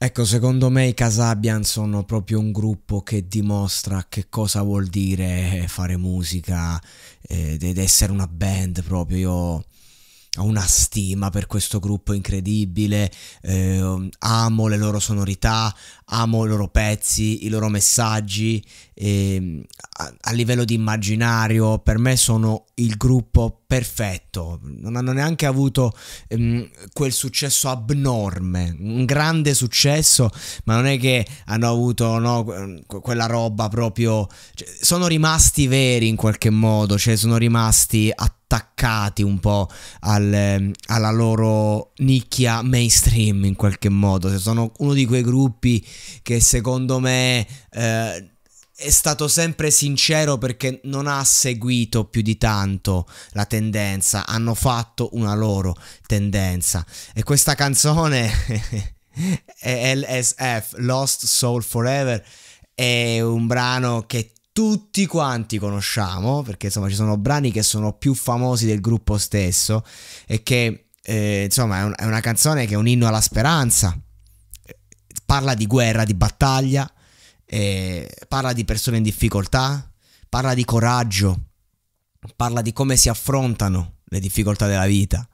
Ecco, secondo me i Casabian sono proprio un gruppo che dimostra che cosa vuol dire fare musica eh, ed essere una band proprio. Io ho una stima per questo gruppo incredibile, eh, amo le loro sonorità, amo i loro pezzi, i loro messaggi, eh, a, a, livello di immaginario per me sono il gruppo perfetto, non hanno neanche avuto ehm, quel successo abnorme, un grande successo, ma non è che hanno avuto no, quella roba proprio, cioè, sono rimasti veri in qualche modo, cioè sono rimasti attivi attaccati un po' al, ehm, alla loro nicchia mainstream in qualche modo. Sono uno di quei gruppi che secondo me... Eh, è stato sempre sincero perché non ha seguito più di tanto la tendenza, hanno fatto una loro tendenza e questa canzone LSF Lost Soul Forever è un brano che tutti quanti conosciamo, perché insomma ci sono brani che sono più famosi del gruppo stesso e che eh, insomma è, un, è, una canzone che è un inno alla speranza, parla di guerra, di battaglia, eh, parla di persone in difficoltà, parla di coraggio, parla di come si affrontano le difficoltà della vita.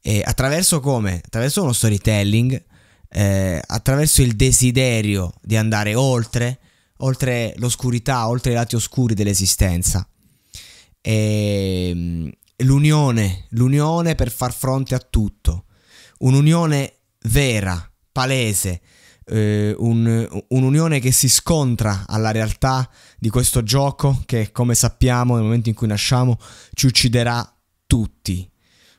E attraverso come? Attraverso uno storytelling, eh, attraverso il desiderio di andare oltre, oltre l'oscurità, oltre i lati oscuri dell'esistenza. E, ehm, l'unione, l'unione per far fronte a tutto, un'unione vera, palese, eh, un, un'unione che si scontra alla realtà di questo gioco che, come sappiamo, nel momento in cui nasciamo, ci ucciderà tutti.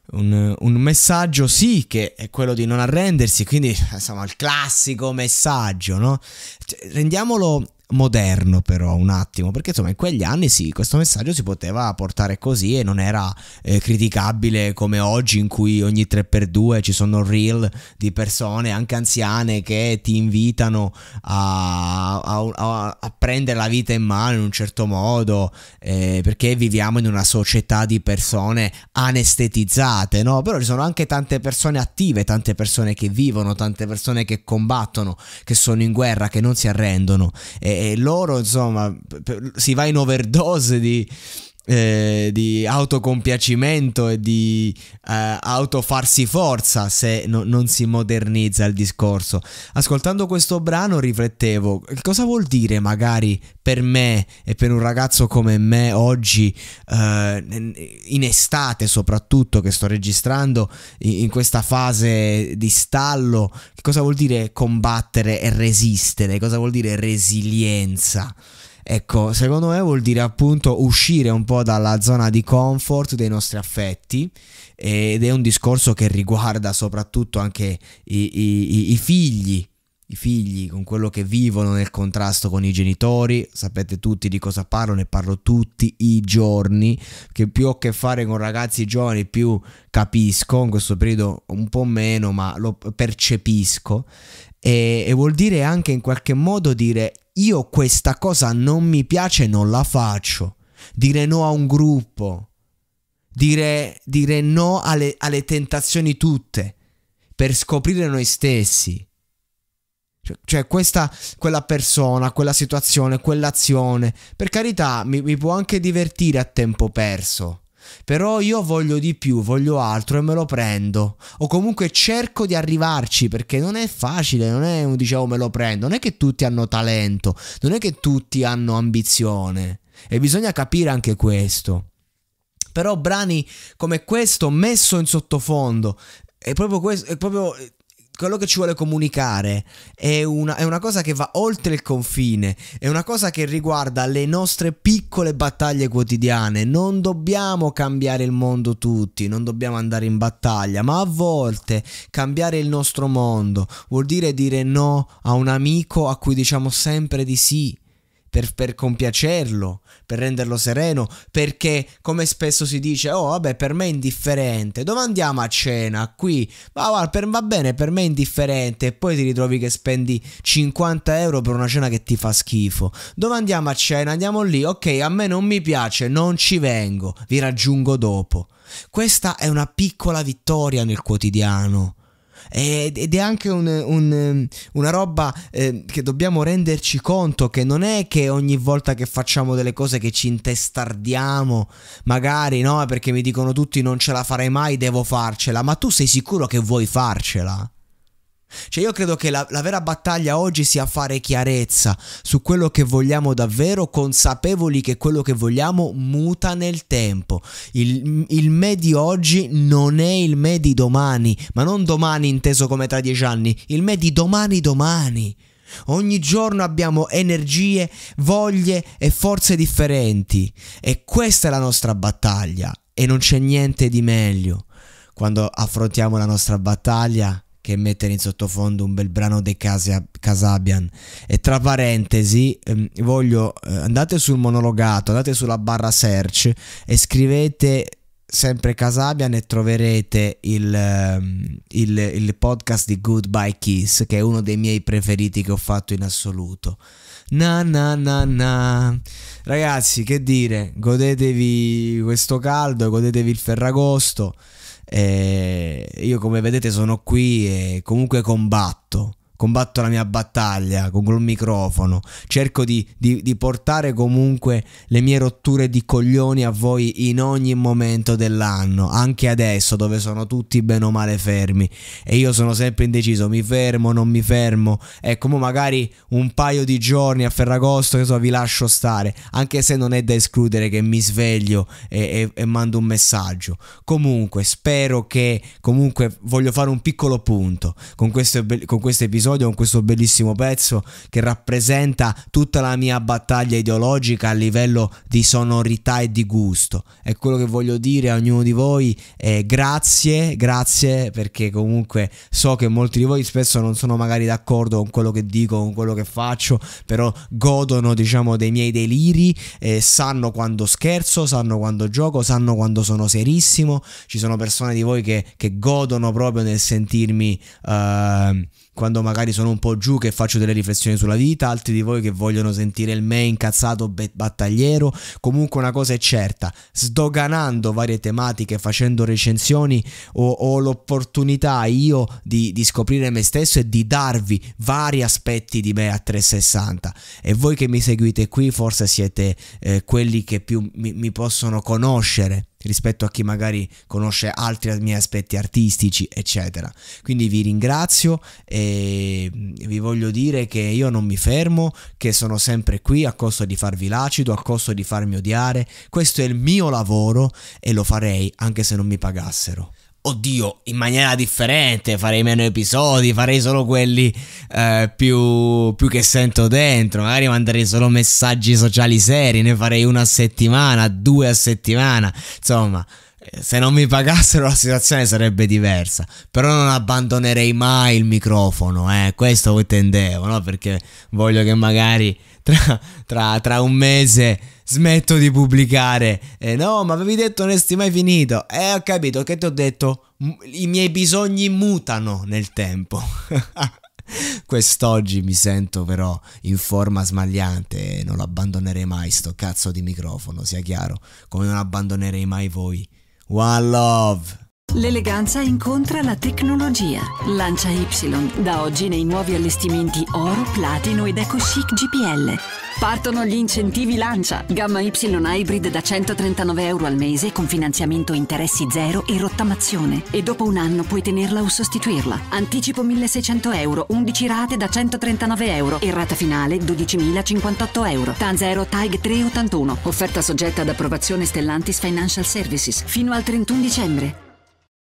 Un, un messaggio sì che è quello di non arrendersi, quindi eh, insomma il classico messaggio, no? Cioè, rendiamolo moderno però un attimo perché insomma in quegli anni sì questo messaggio si poteva portare così e non era eh, criticabile come oggi in cui ogni 3x2 ci sono reel di persone anche anziane che ti invitano a, a, a, a prendere la vita in mano in un certo modo eh, perché viviamo in una società di persone anestetizzate no però ci sono anche tante persone attive tante persone che vivono tante persone che combattono che sono in guerra che non si arrendono eh, e, loro insomma si va in overdose di, eh, di autocompiacimento e di eh, autofarsi forza se no, non si modernizza il discorso. Ascoltando questo brano riflettevo, cosa vuol dire magari per me e per un ragazzo come me oggi, eh, in estate soprattutto che sto registrando, in questa fase di stallo, cosa vuol dire combattere e resistere? Cosa vuol dire resilienza? Ecco, secondo me vuol dire appunto uscire un po' dalla zona di comfort dei nostri affetti ed è un discorso che riguarda soprattutto anche i, i, i figli i figli, con quello che vivono nel contrasto con i genitori, sapete tutti di cosa parlo, ne parlo tutti i giorni, che più ho a che fare con ragazzi giovani più capisco, in questo periodo un po' meno, ma lo percepisco, e, e vuol dire anche in qualche modo dire io questa cosa non mi piace, non la faccio. Dire no a un gruppo, dire, dire no alle, alle tentazioni tutte, per scoprire noi stessi. Cioè, cioè questa, quella persona, quella situazione, quell'azione, per carità, mi, mi può anche divertire a tempo perso. Però io voglio di più, voglio altro e me lo prendo. O comunque cerco di arrivarci perché non è facile, non è un diciamo me lo prendo. Non è che tutti hanno talento, non è che tutti hanno ambizione. E bisogna capire anche questo. Però brani come questo messo in sottofondo, è proprio questo, è proprio quello che ci vuole comunicare è una, è una, cosa che va oltre il confine, è una cosa che riguarda le nostre piccole battaglie quotidiane. Non dobbiamo cambiare il mondo tutti, non dobbiamo andare in battaglia, ma a volte cambiare il nostro mondo vuol dire dire no a un amico a cui diciamo sempre di sì per, per, compiacerlo, per renderlo sereno, perché come spesso si dice, oh vabbè per me è indifferente, dove andiamo a cena? Qui, ma va, per, va bene, per me è indifferente e poi ti ritrovi che spendi 50 euro per una cena che ti fa schifo. Dove andiamo a cena? Andiamo lì, ok, a me non mi piace, non ci vengo, vi raggiungo dopo. Questa è una piccola vittoria nel quotidiano ed è anche un, un, una roba eh, che dobbiamo renderci conto che non è che ogni volta che facciamo delle cose che ci intestardiamo, magari no, perché mi dicono tutti non ce la farei mai, devo farcela, ma tu sei sicuro che vuoi farcela? Cioè io credo che la, la, vera battaglia oggi sia fare chiarezza su quello che vogliamo davvero, consapevoli che quello che vogliamo muta nel tempo. Il, il me di oggi non è il me di domani, ma non domani inteso come tra dieci anni, il me di domani domani. Ogni giorno abbiamo energie, voglie e forze differenti e questa è la nostra battaglia e non c'è niente di meglio. Quando affrontiamo la nostra battaglia che mettere in sottofondo un bel brano dei Casabian. E tra parentesi, ehm, voglio eh, andate sul monologato, andate sulla barra search e scrivete sempre Casabian e troverete il, ehm, il, il podcast di Goodbye Kiss, che è uno dei miei preferiti che ho fatto in assoluto. Na na na na. Ragazzi, che dire, godetevi questo caldo, godetevi il Ferragosto. Eh, io come vedete sono qui e comunque combatto combatto la mia battaglia con il microfono, cerco di, di, di, portare comunque le mie rotture di coglioni a voi in ogni momento dell'anno, anche adesso dove sono tutti bene o male fermi e io sono sempre indeciso, mi fermo, non mi fermo, ecco, magari un paio di giorni a Ferragosto, che so, vi lascio stare, anche se non è da escludere che mi sveglio e, e, e mando un messaggio. Comunque, spero che, comunque, voglio fare un piccolo punto con questo, con questo episodio episodio con questo bellissimo pezzo che rappresenta tutta la mia battaglia ideologica a livello di sonorità e di gusto. È quello che voglio dire a ognuno di voi. Eh, grazie, grazie perché comunque so che molti di voi spesso non sono magari d'accordo con quello che dico, con quello che faccio, però godono diciamo dei miei deliri, eh, sanno quando scherzo, sanno quando gioco, sanno quando sono serissimo. Ci sono persone di voi che, che godono proprio nel sentirmi eh, quando magari magari sono un po' giù, che faccio delle riflessioni sulla vita, altri di voi che vogliono sentire il me incazzato battagliero. Comunque una cosa è certa, sdoganando varie tematiche, facendo recensioni, ho, ho l'opportunità io di, di scoprire me stesso e di darvi vari aspetti di me a 360. E voi che mi seguite qui forse siete eh, quelli che più mi, mi possono conoscere rispetto a chi magari conosce altri miei aspetti artistici, eccetera. Quindi vi ringrazio e vi voglio dire che io non mi fermo, che sono sempre qui a costo di farvi l'acido, a costo di farmi odiare. Questo è il mio lavoro e lo farei anche se non mi pagassero oddio, in maniera differente, farei meno episodi, farei solo quelli eh, più, più, che sento dentro, magari manderei solo messaggi sociali seri, ne farei una a settimana, due a settimana, insomma, se non mi pagassero la situazione sarebbe diversa. Però non abbandonerei mai il microfono, eh. Questo intendevo, no? Perché voglio che magari tra, tra, tra un mese smetto di pubblicare. Eh, no, ma avevi detto non esti mai finito. eh, ho capito che ti ho detto. I miei bisogni mutano nel tempo. Quest'oggi mi sento però in forma smagliante e non abbandonerei mai sto cazzo di microfono, sia chiaro, come non abbandonerei mai voi. One Love. L'eleganza incontra la tecnologia. Lancia Y, da oggi nei nuovi allestimenti oro, platino ed eco chic GPL. Partono gli incentivi Lancia, gamma Y hybrid da 139 euro al mese con finanziamento interessi zero e rottamazione. E dopo un anno puoi tenerla o sostituirla. Anticipo 1600 euro, 11 rate da 139 euro e rata finale 12.058 euro. TAN 0 TAG 381. Offerta soggetta ad approvazione Stellantis Financial Services fino al 31 dicembre.